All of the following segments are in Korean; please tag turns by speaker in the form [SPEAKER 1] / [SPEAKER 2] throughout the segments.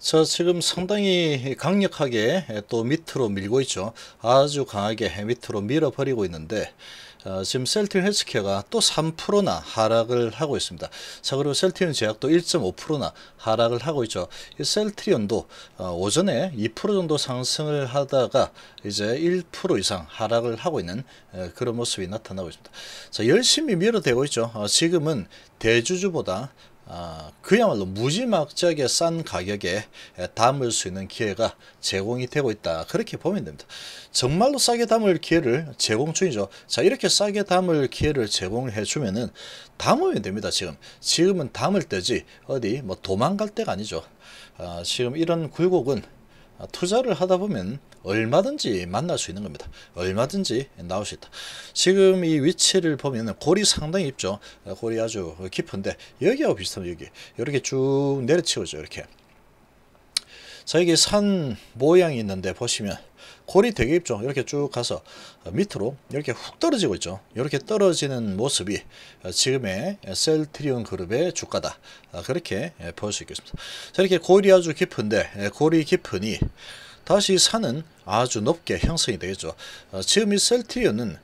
[SPEAKER 1] 자 지금 상당히 강력하게 또 밑으로 밀고 있죠 아주 강하게 밑으로 밀어버리고 있는데 어, 지금 셀트윈 헬스케어가 또 3%나 하락을 하고 있습니다. 자 그리고 셀트리온 제약도 1.5%나 하락을 하고 있죠. 이 셀트리온도 어, 오전에 2% 정도 상승을 하다가 이제 1% 이상 하락을 하고 있는 에, 어, 그런 모습이 나타나고 있습니다. 자 열심히 밀어대고 있죠. 어, 지금은 대주주보다 아, 그야말로 무지막지하게 싼 가격에 담을 수 있는 기회가 제공이 되고 있다. 그렇게 보면 됩니다. 정말로 싸게 담을 기회를 제공 중이죠. 자 이렇게 싸게 담을 기회를 제공해 주면은 담으면 됩니다. 지금 지금은 담을 때지 어디 뭐 도망갈 때가 아니죠. 아, 지금 이런 굴곡은 아, 투자를 하다 보면 얼마든지 만날 수 있는 겁니다. 얼마든지 나올 수 있다. 지금 이 위치를 보면 골이 상당히 깊죠. 골이 아, 아주 깊은데 여기하고 비슷한 여기. 이렇게 쭉 내려치우죠. 이렇게. 자, 이게 산 모양이 있는데 보시면 골이 되게 입죠. 이렇게 쭉 가서 밑으로 이렇게 훅 떨어지고 있죠. 이렇게 떨어지는 모습이 지금의 셀트리온 그룹의 주가다. 아, 그렇게 볼 수 있겠습니다. 이렇게 골이 아주 깊은데 예, 골이 깊으니 다시 산은 아주 높게 형성이 되겠죠. 어, 지금 이 셀트리온은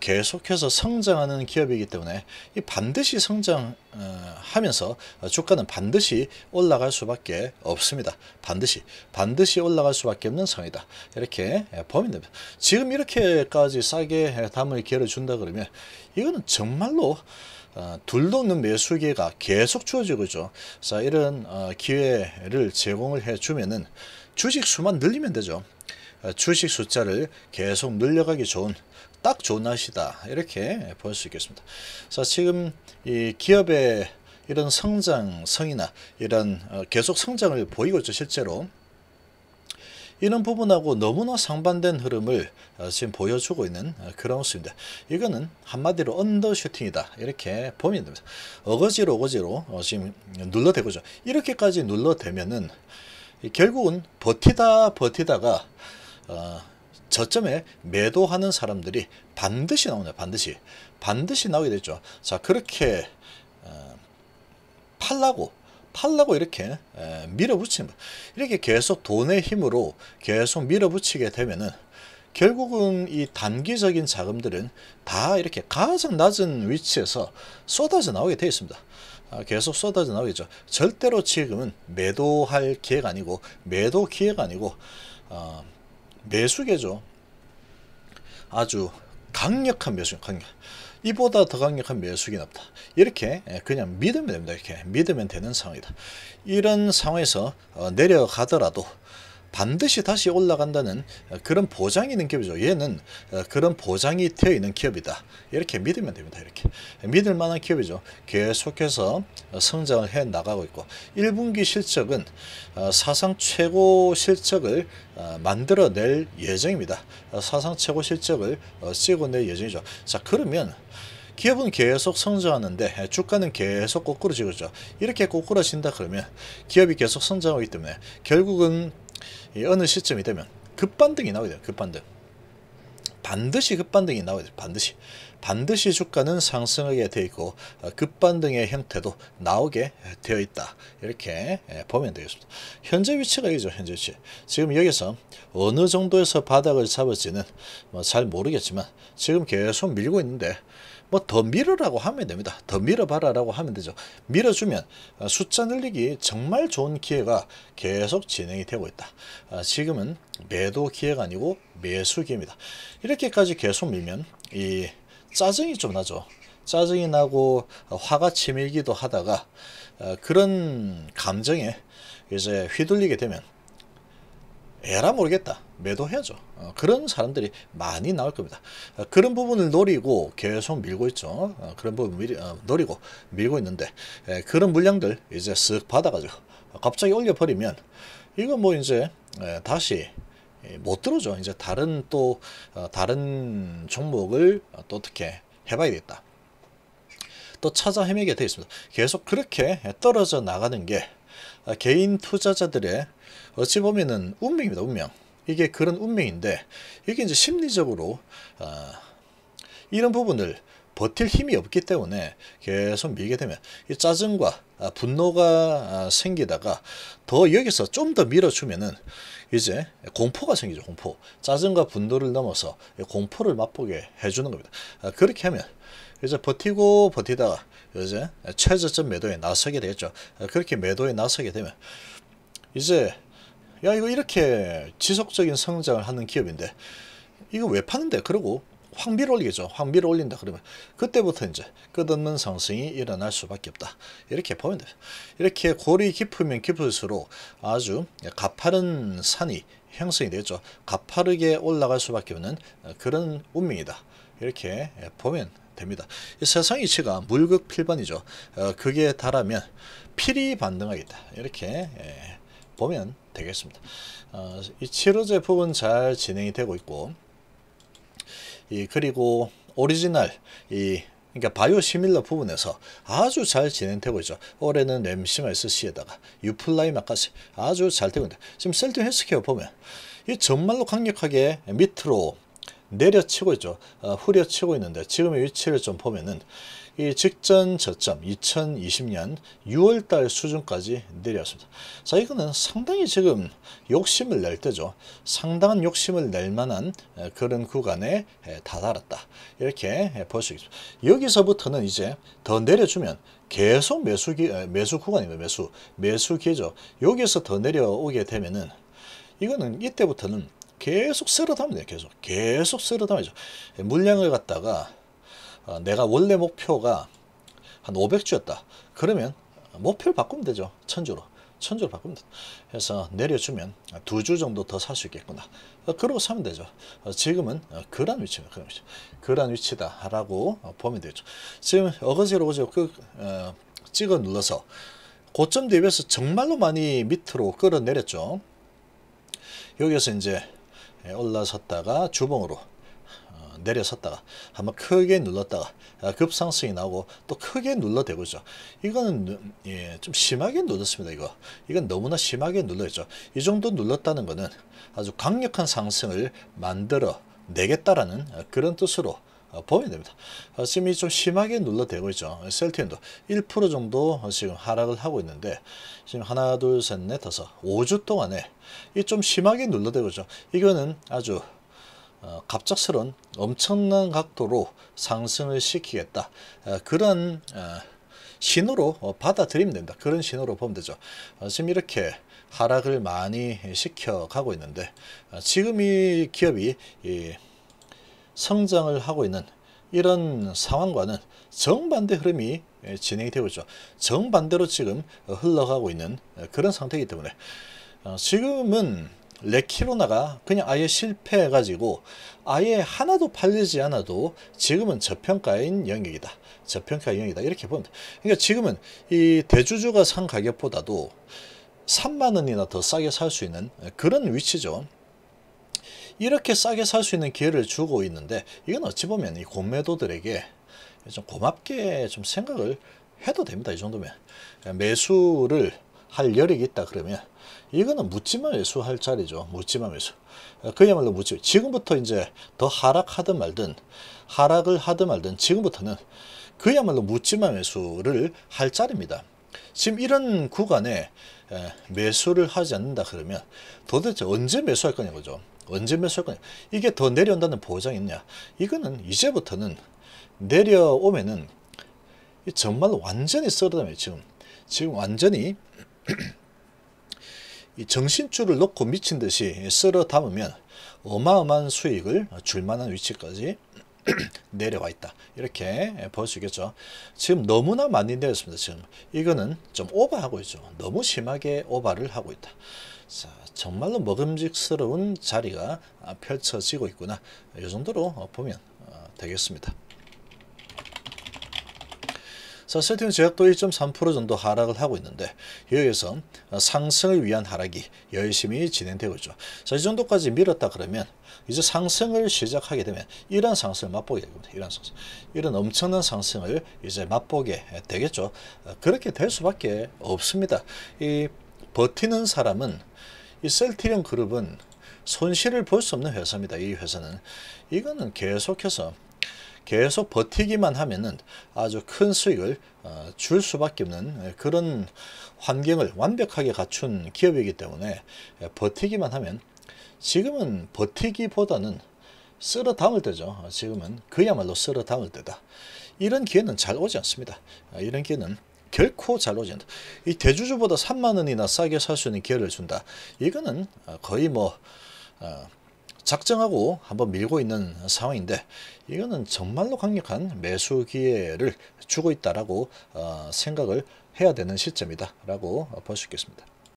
[SPEAKER 1] 계속해서 성장하는 기업이기 때문에 반드시 성장하면서 어, 주가는 반드시 올라갈 수밖에 없습니다. 반드시 반드시 올라갈 수밖에 없는 상이다. 이렇게 예, 보면 됩니다. 지금 이렇게까지 싸게 예, 담을 기회를 준다 그러면 이거는 정말로 어, 둘도 없는 매수기가 계속 주어지고 있죠. 자, 이런 기회를 제공을 해주면은 주식 수만 늘리면 되죠. 아, 주식 숫자를 계속 늘려가기 좋은 딱 좋은 날씨다 이렇게 볼 수 있겠습니다. 자 지금 이 기업의 이런 성장성이나 이런 어, 계속 성장을 보이고 있죠 실제로 이런 부분하고 너무나 상반된 흐름을 어, 지금 보여주고 있는 어, 그런 모습입니다. 이거는 한마디로 언더슈팅이다 이렇게 보면 됩니다. 어거지로 어거지로 지금 눌러대고죠. 이렇게까지 눌러대면은 결국은 버티다 버티다가 어, 저점에 매도하는 사람들이 반드시 나오네 반드시. 반드시 나오게 되죠. 자 그렇게 어, 팔라고 팔라고 이렇게 에, 밀어붙이는 이렇게 계속 돈의 힘으로 계속 밀어붙이게 되면은 결국은 이 단기적인 자금들은 다 이렇게 가장 낮은 위치에서 쏟아져 나오게 되어 있습니다. 아, 계속 쏟아져 나오겠죠. 절대로 지금은 매도할 기회가 아니고 매도 기회가 아니고 어, 매수계죠. 아주 강력한 매수, 강력. 이보다 더 강력한 매수긴 없다. 이렇게 예, 그냥 믿으면 됩니다. 이렇게 믿으면 되는 상황이다. 이런 상황에서 어, 내려가더라도 반드시 다시 올라간다는 그런 보장이 있는 기업이죠. 얘는 어, 그런 보장이 되어 있는 기업이다. 이렇게 믿으면 됩니다. 이렇게 믿을 만한 기업이죠. 계속해서 어, 성장을 해 나가고 있고 1분기 실적은 어, 사상 최고 실적을 만들어낼 예정입니다. 사상 최고 실적을 찍어낼 예정이죠. 자 그러면 기업은 계속 성장하는데 예, 주가는 계속 꼬꾸러지고 있죠. 이렇게 꼬꾸러진다 그러면 기업이 계속 성장하기 때문에 결국은 어느 시점이 되면 급반등이 나오게 돼요. 급반등. 반드시 급반등이 나오게 돼요. 반드시. 반드시 주가는 상승하게 되어 있고 어, 급반등의 형태도 나오게 되어 있다. 이렇게 예, 보면 되겠습니다. 현재 위치가 이죠. 현재 위치. 지금 여기서 어느 정도에서 바닥을 잡을지는 뭐잘 모르겠지만 지금 계속 밀고 있는데 뭐더 밀어라고 하면 됩니다. 더 밀어봐라라고 하면 되죠. 밀어주면 어, 숫자 늘리기 정말 좋은 기회가 계속 진행이 되고 있다. 어, 지금은 매도 기회가 아니고 매수 기회입니다. 이렇게까지 계속 밀면 이 짜증이 좀 나죠. 짜증이 나고 어, 화가 치밀기도 하다가 그런 감정에 이제 휘둘리게 되면 에라 모르겠다. 매도해야죠. 어, 그런 사람들이 많이 나올 겁니다. 어, 그런 부분을 노리고 계속 밀고 있죠. 어, 그런 부분 밀, 어, 노리고 밀고 있는데 에, 그런 물량들 이제 쓱 받아가지고 갑자기 올려버리면 이거 뭐 이제 에, 다시 못 들어죠. 오 이제 다른 또 어, 다른 종목을 또 어떻게 해봐야겠다. 또 찾아 헤매게 되어 있습니다. 계속 그렇게 떨어져 나가는 게 어, 개인 투자자들의 어찌 보면은 운명입니다. 운명. 이게 그런 운명인데 이게 이제 심리적으로 어, 이런 부분을 버틸 힘이 없기 때문에 계속 밀게 되면 이 짜증과 아, 분노가 아, 생기다가 더 여기서 좀 더 밀어주면은 이제 공포가 생기죠 공포 짜증과 분노를 넘어서 공포를 맛보게 해주는 겁니다 그렇게 하면 이제 버티고 버티다가 이제 최저점 매도에 나서게 되겠죠 그렇게 매도에 나서게 되면 이제 야 이거 이렇게 지속적인 성장을 하는 기업인데 이거 왜 파는데 그러고 황비를 올리겠죠. 황비를 올린다 그러면 그때부터 이제 끝없는 상승이 일어날 수밖에 없다. 이렇게 보면 돼요. 이렇게 골이 깊으면 깊을수록 아주 가파른 산이 형성이 되죠. 가파르게 올라갈 수밖에 없는 그런 운명이다. 이렇게 보면 됩니다. 세상 이치가 물극필반이죠. 어, 그게 달하면 필이 반등하겠다. 이렇게 예, 보면 되겠습니다. 어, 이 치료제 부분 잘 진행이 되고 있고 이 그리고 오리지널 이 그러니까 바이오 시밀러 부분에서 아주 잘 진행되고 있죠. 올해는 램시마 SC에다가 유플라이마까지 아주 잘 되고 있는데 지금 셀트 헬스케어 보면 이 정말로 강력하게 밑으로 내려치고 있죠. 어, 후려치고 있는데 지금의 위치를 좀 보면은 이 직전 저점 2020년 6월달 수준까지 내려왔습니다. 자 이거는 상당히 지금 욕심을 낼 때죠. 상당한 욕심을 낼 만한 그런 구간에 다다랐다. 이렇게 볼 수 있습니다. 여기서부터는 이제 더 내려주면 계속 매수기, 매수 구간입니다. 매수, 매수기죠. 여기서 더 내려오게 되면은 이거는 이때부터는 계속 쓸어담니다. 계속 계속 쓸어담이죠. 물량을 갖다가 어, 내가 원래 목표가 한 500주였다. 그러면 목표를 바꾸면 되죠. 1주로1주로 바꾸면 돼. 그서 내려주면 두 주 정도 더 살 수 있겠구나. 어, 그러고 사면 되죠. 어, 지금은 그런 위치다. 그런 위치. 그런 위치다라고 보면 되죠. 지금 어거지로 오죠. 그 찍어 눌러서 고점 대비해서 정말로 많이 밑으로 끌어내렸죠. 여기서 이제 올라섰다가 주봉으로 내려섰다가 한번 크게 눌렀다가 아, 급상승이 나오고 또 크게 눌러대고죠. 이거는 예, 좀 심하게 눌렀습니다. 이거 이건 너무나 심하게 눌러있죠. 이 정도 눌렀다는 거는 아주 강력한 상승을 만들어 내겠다라는 아, 그런 뜻으로 아, 보면 됩니다. 지금 이좀 심하게 눌러대고 있죠. 셀트도1% 정도 지금 하락을 하고 있는데 지금 하나 둘셋넷 다섯 5주 동안에 이 좀 심하게 눌러대고 있죠. 이거는 아주 어, 갑작스런 엄청난 각도로 상승을 시키겠다 어, 그런 어, 신호로 받아들이면 된다 그런 신호로 보면 되죠 지금 이렇게 하락을 많이 시켜 가고 있는데 지금 이기업이 성장을 하고 있는 이런 상황과는 정반대 흐름이 예, 진행이 되고 있죠 정반대로 지금 흘러가고 있는 그런 상태이기 때문에 지금은 레키로나가 그냥 아예 실패해가지고 아예 하나도 팔리지 않아도 지금은 저평가인 영역이다. 저평가 영역이다. 이렇게 보면 돼. 그러니까 지금은 이 대주주가 산 가격보다도 3만원이나 더 싸게 살 수 있는 그런 위치죠. 이렇게 싸게 살 수 있는 기회를 주고 있는데 이건 어찌 보면 이 공매도들에게 좀 고맙게 좀 생각을 해도 됩니다. 이 정도면 매수를 할 여력이 있다 그러면 이거는 묻지마 매수할 자리죠. 묻지마 매수. 그야말로 묻지. 지금부터 이제 더 하락하든 말든 하락을 하든 말든 지금부터는 그야말로 묻지마 매수를 할 자리입니다. 지금 이런 구간에 매수를 하지 않는다 그러면 도대체 언제 매수할 거냐그죠 언제 매수할 거냐. 이게 더 내려온다는 보장이 있냐. 이거는 이제부터는 내려오면은 정말 완전히 썰어다며 지금 지금 완전히 정신줄을 놓고 미친 듯이 쓸어 담으면 어마어마한 수익을 줄 만한 위치까지 내려와 있다. 이렇게 볼 수 있겠죠. 지금 너무나 많이 내렸습니다. 지금 이거는 좀 오버하고 있죠. 너무 심하게 오버를 하고 있다. 자, 정말로 먹음직스러운 자리가 아, 펼쳐지고 있구나. 이 정도로 어, 보면 어, 되겠습니다. 자, 세팅 제약도 1.3% 정도 하락을 하고 있는데 여기서 상승을 위한 하락이 열심히 진행되고 있죠. 자, 이 정도까지 밀었다 그러면 이제 상승을 시작하게 되면 이런 상승을 맛보게 됩니다. 이런 상승. 이런 엄청난 상승을 이제 맛보게 되겠죠. 그렇게 될 수밖에 없습니다. 이 버티는 사람은 이 셀티리온 그룹은 손실을 볼 수 없는 회사입니다. 이 회사는 이거는 계속해서 계속 버티기만 하면은 아주 큰 수익을 어, 줄 수밖에 없는 예, 그런 환경을 완벽하게 갖춘 기업이기 때문에 예, 버티기만 하면 지금은 버티기보다는 쓸어 담을 때죠. 지금은 그야말로 쓸어 담을 때다. 이런 기회는 잘 오지 않습니다. 아, 이런 기회는 결코 잘 오지 않다. 이 대주주보다 3만원이나 싸게 살 수 있는 기회를 준다. 이거는 아, 거의 뭐 어, 작정하고 한번 밀고 있는 상황인데 이거는 정말로 강력한 매수 기회를 주고 있다라고 어, 생각을 해야 되는 시점이다라고 볼 수 있겠습니다.